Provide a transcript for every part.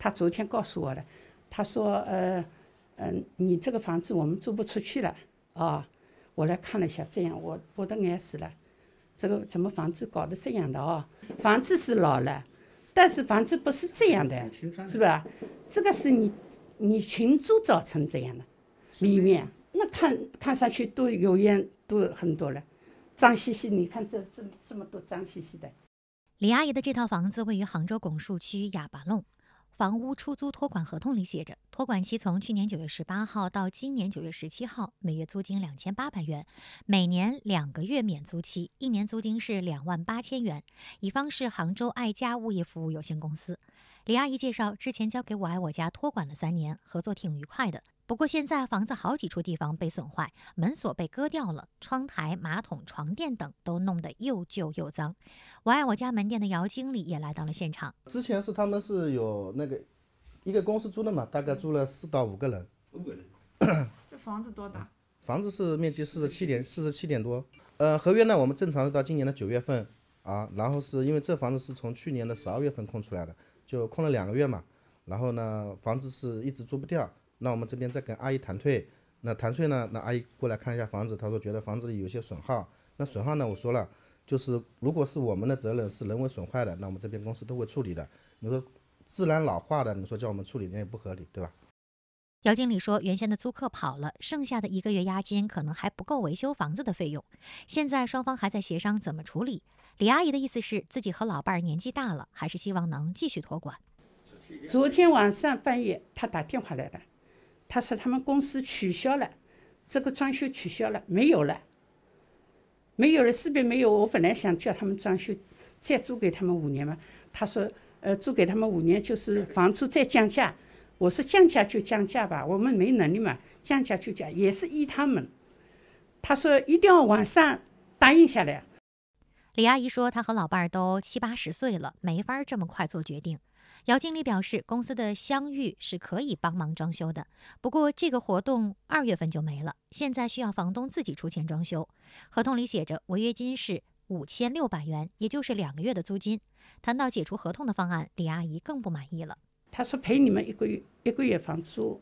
他昨天告诉我的，他说：“呃，嗯，你这个房子我们租不出去了啊。”我来看了一下，这样我我都眼死了，这个怎么房子搞得这样的哦？房子是老了，但是房子不是这样的，是吧？这个是你你群租造成这样的，里面那看看上去都油烟都很多了，脏兮兮。你看这这这么多脏兮兮的。李阿姨的这套房子位于杭州拱墅区哑巴弄。房屋出租托管合同里写着，托管期从去年九月十八号到今年九月十七号，每月租金两千八百元，每年两个月免租期，一年租金是两万八千元。乙方是杭州爱家物业服务有限公司。李阿姨介绍，之前交给我爱我家托管了三年，合作挺愉快的。不过现在房子好几处地方被损坏，门锁被割掉了，窗台、马桶、床垫等都弄得又旧又脏。我爱我家门店的姚经理也来到了现场。之前是他们是有那个一个公司租的嘛，大概租了四到五个人。五个人，这房子多大？房子是面积四十七点四十七点多。呃，合约呢？我们正常是到今年的九月份啊，然后是因为这房子是从去年的十二月份空出来的，就空了两个月嘛。然后呢，房子是一直租不掉。那我们这边再跟阿姨谈退，那谈退呢？那阿姨过来看一下房子，她说觉得房子有些损耗。那损耗呢？我说了，就是如果是我们的责任，是人为损坏的，那我们这边公司都会处理的。你说自然老化的，你说叫我们处理，那也不合理，对吧？姚经理说，原先的租客跑了，剩下的一个月押金可能还不够维修房子的费用。现在双方还在协商怎么处理。李阿姨的意思是，自己和老伴儿年纪大了，还是希望能继续托管。昨天晚上半夜，他打电话来的。他说他们公司取消了，这个装修取消了，没有了，没有了，四边没有。我本来想叫他们装修，再租给他们五年嘛。他说，呃，租给他们五年就是房租再降价。我说降价就降价吧，我们没能力嘛，降价就降，也是依他们。他说一定要晚上答应下来。李阿姨说，她和老伴儿都七八十岁了，没法这么快做决定。姚经理表示，公司的香遇是可以帮忙装修的，不过这个活动二月份就没了，现在需要房东自己出钱装修。合同里写着违约金是五千六百元，也就是两个月的租金。谈到解除合同的方案，李阿姨更不满意了。她说：“赔你们一个月一个月房租，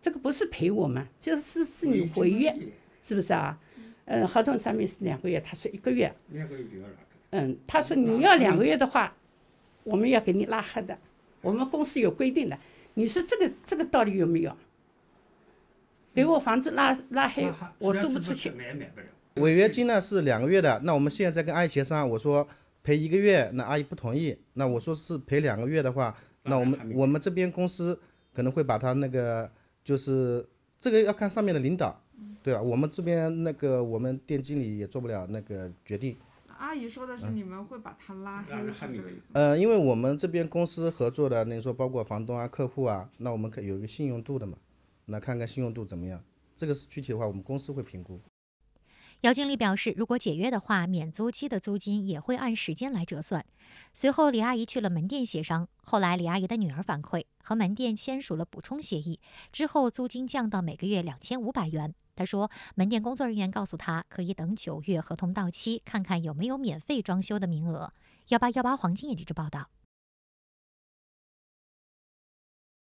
这个不是赔我们，就是是你违约，是不是啊？嗯，合同上面是两个月，他说一个月，两个月就要哪个？嗯，他说你要两个月的话。”我们要给你拉黑的，我们公司有规定的。你说这个这个道理有没有？给我房子拉拉黑，我租不出去，违约金呢是两个月的，那我们现在跟阿姨协商，我说赔一个月，那阿姨不同意。那我说是赔两个月的话，那我们我们这边公司可能会把他那个就是这个要看上面的领导，对吧？我们这边那个我们店经理也做不了那个决定。说的是你们会把他拉黑是这个意思？嗯，因为我们这边公司合作的，你说包括房东啊、客户啊，那我们可有一个信用度的嘛？那看看信用度怎么样？这个是具体的话，我们公司会评估。姚经理表示，如果解约的话，免租期的租金也会按时间来折算。随后，李阿姨去了门店协商。后来，李阿姨的女儿反馈，和门店签署了补充协议之后，租金降到每个月两千五百元。她说，门店工作人员告诉她，可以等九月合同到期，看看有没有免费装修的名额。幺八幺八黄金眼记者报道。